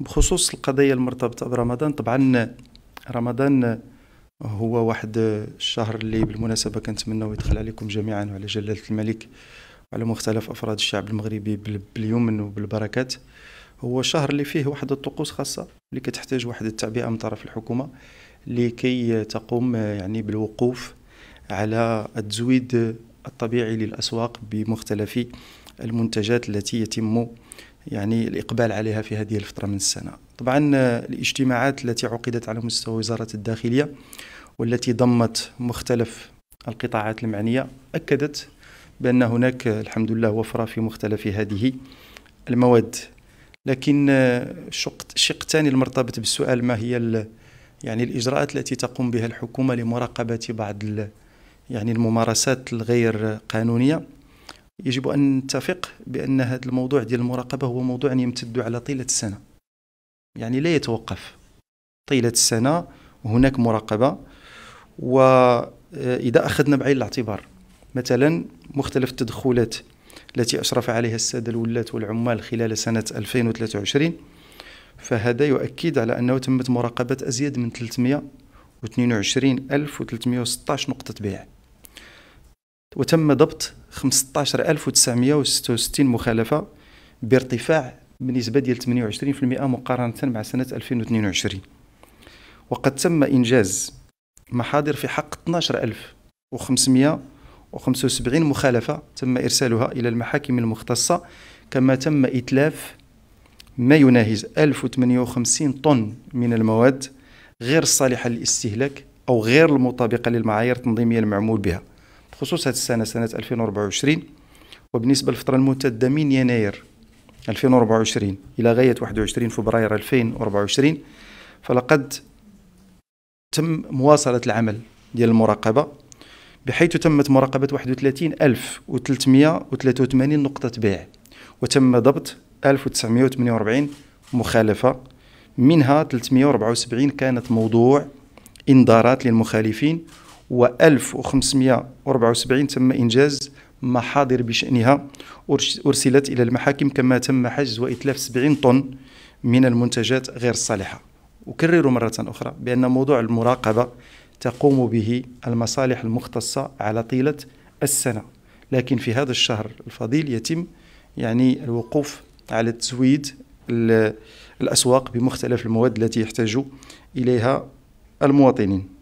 بخصوص القضيه المرتبطه برمضان طبعا رمضان هو واحد الشهر اللي بالمناسبه كنتمناو يدخل عليكم جميعا وعلى جلاله الملك وعلى مختلف افراد الشعب المغربي باليمن وبالبركات هو شهر اللي فيه واحد الطقوس خاصه اللي كتحتاج واحد التعبئه من طرف الحكومه لكي تقوم يعني بالوقوف على التزويد الطبيعي للاسواق بمختلف المنتجات التي يتم يعني الإقبال عليها في هذه الفترة من السنة طبعا آه، الاجتماعات التي عقدت على مستوى وزارة الداخلية والتي ضمت مختلف القطاعات المعنية أكدت بأن هناك آه، الحمد لله وفرة في مختلف هذه المواد لكن الشق آه، الثاني المرتبط بالسؤال ما هي يعني الإجراءات التي تقوم بها الحكومة لمراقبة بعض يعني الممارسات الغير قانونية يجب أن نتفق بأن هذا الموضوع ديال المراقبة هو موضوع يمتد على طيلة السنة يعني لا يتوقف طيلة السنة هناك مراقبة وإذا آه، أخذنا بعين الاعتبار مثلا مختلف التدخلات التي أشرف عليها السادة الولاة والعمال خلال سنة 2023 فهذا يؤكد على أنه تمت مراقبة أزيد من 322 ألف 316 نقطة بيع وتم ضبط 15966 مخالفه بارتفاع بنسبه ديال 28% مقارنه مع سنه 2022 وقد تم انجاز محاضر في حق 12575 مخالفه تم ارسالها الى المحاكم المختصه كما تم اتلاف ما يناهز 1058 طن من المواد غير الصالحه للاستهلاك او غير المطابقه للمعايير التنظيميه المعمول بها خصوص هذه السنه سنه 2024 وبالنسبه للفتره الممتده من يناير 2024 الى غايه 21 فبراير 2024 فلقد تم مواصله العمل ديال المراقبه بحيث تمت مراقبه 31383 نقطه بيع وتم ضبط 1948 مخالفه منها 374 كانت موضوع انذارات للمخالفين و1574 تم إنجاز محاضر بشأنها أرسلت إلى المحاكم كما تم حجز وإتلاف 70 طن من المنتجات غير الصالحة أكرر مرة أخرى بأن موضوع المراقبة تقوم به المصالح المختصة على طيلة السنة لكن في هذا الشهر الفضيل يتم يعني الوقوف على تزويد الأسواق بمختلف المواد التي يحتاج إليها المواطنين